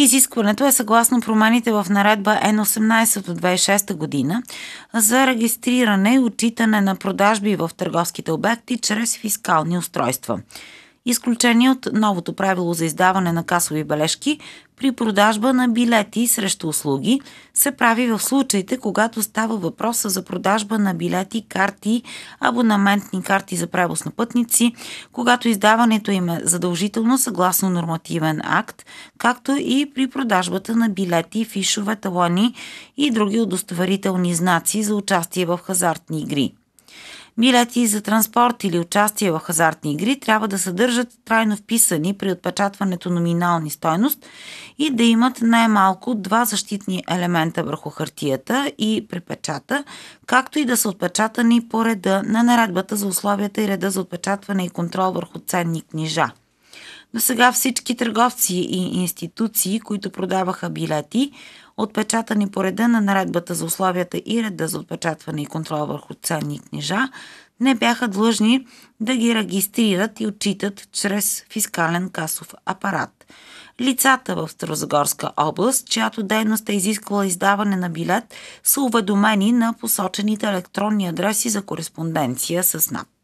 Изискването е съгласно промените в наредба н 18 от 2006 година за регистриране и отчитане на продажби в търговските обекти чрез фискални устройства изключение от новото правило за издаване на касови бележки при продажба на билети срещу услуги се прави в случаите, когато става въпроса за продажба на билети, карти, абонаментни карти за превоз на пътници, когато издаването им е задължително съгласно нормативен акт, както и при продажбата на билети, фишове, талони и други удостоверителни знаци за участие в хазартни игри билети за транспорт или участие в хазартни игри трябва да съдържат трайно вписани при отпечатването номинални стойност и да имат най-малко два защитни елемента върху хартията и препечата, както и да са отпечатани по реда на наредбата за условията и реда за отпечатване и контрол върху ценни книжа. До сега всички търговци и институции, които продаваха билети, отпечатани по реда на наредбата за условията и реда за отпечатване и контрол върху ценни книжа, не бяха длъжни да ги регистрират и отчитат чрез фискален касов апарат. Лицата в Старозагорска област, чиято дейност е изисквала издаване на билет, са уведомени на посочените електронни адреси за кореспонденция с НАП.